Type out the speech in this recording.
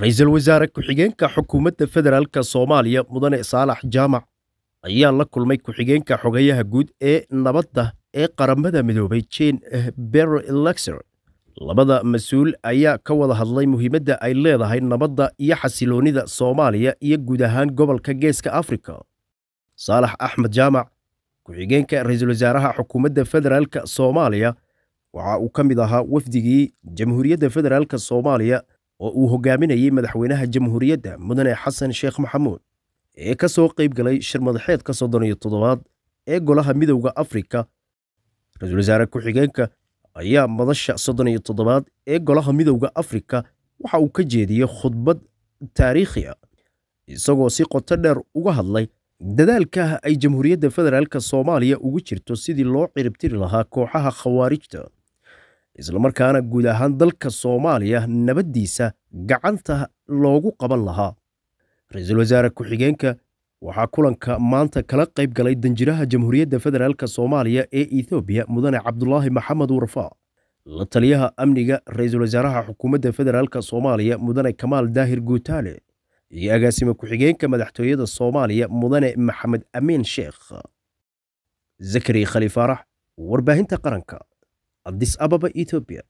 ra-iisul wasaare ku-xigeenka xukuumadda federaalka soomaaliya mudane saalax jaamac ayaa la kulmay ku-xigeenka xogayaha guud ee nabadda ee qaramada midoobay jen bero lexer labada mas-uul ayaa ka wada hadlay muhiimadda ay leedahay nabadda iyo xasiloonnida soomaaliya iyo guud ahaan gobolka geeska afrika saalax axmed jaamac ku-xigeenka ra-iisul wasaaraha xukuumadda federaalka soomaaliya waxa uu ka mid ahaa wafdigii jamhuuriyadda federaalka soomaaliya oo uu hogaaminayay madaxweynaha jamhuuriyadda mudane xasan sheekh maxamuud ee ka soo qayb galay shir madaxeedka soddon iyo toddobaad ee golaha midowda afrika ra-iisul wasaare ku-xigeenka ayaa madasha soddon iyo toddobaad ee golaha midowda afrika waxa uu ka jeediyey khudbad taariikhi ah isagoo si qoto dheer uga hadlay dadaalka ay jamhuuriyadda federaalk soomaaliya ugu jirto sidii loo ciribtiri lahaa kooxaha khawaarijta islamarkaana guud ahaan dalka soomaaliya nabaddiisa gacanta loogu qaban lahaa ra-iisul wasaare ku-xigeenka waxaa kulanka maanta kala qayb galay danjiraha jamhuuriyadda federaalk soomaaliya ee ethoobiya mudane cabdulaahi maxamed warfaa la taliyaha amniga ra-iisul wasaaraha xukuumadda federaalk soomaaliya mudane kamaal daahir guutaale iyo agaasime ku-xigeenka madaxtooyada soomaaliya mudane maxamed amiin sheekh zakari khalifaarax warbaahinta qaranka Addis Ababa, Ethiopia.